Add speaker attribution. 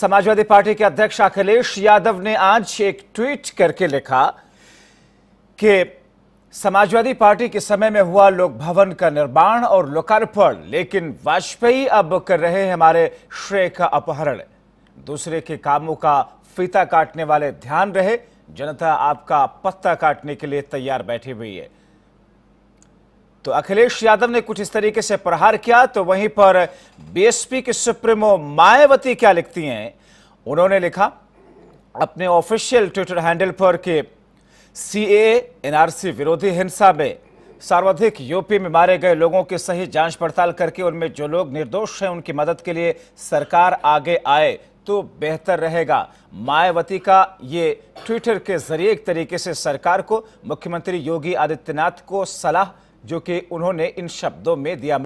Speaker 1: Samajwadi party के अध्यक्ष अखिलेश यादव ने आज एक ट्वीट करके लिखा कि समाजवादी पार्टी के समय में हुआ लोक भवन का निर्माण और लोकार्पण लेकिन वाजपेयी अब कर रहे हैं हमारे श्रेय का अपहरण दूसरे के कामों का फीता काटने वाले ध्यान रहे जनता आपका पत्ता काटने के लिए तैयार बैठी हुई है तो अखिलेश यादव ने कुछ इस तरीके से प्रहार किया तो वहीं पर बीएसपी की सुप्रीमो मायावती क्या लिखती हैं उन्होंने लिखा अपने ऑफिशियल ट्विटर हैंडल पर कि सी एनआरसी विरोधी हिंसा में सर्वाधिक यूपी में मारे गए लोगों की सही जांच पड़ताल करके उनमें जो लोग निर्दोष हैं उनकी मदद के लिए सरकार आगे आए तो बेहतर रहेगा मायावती का ये ट्विटर के जरिए एक तरीके से सरकार को मुख्यमंत्री योगी आदित्यनाथ को सलाह जो कि उन्होंने इन शब्दों में दिया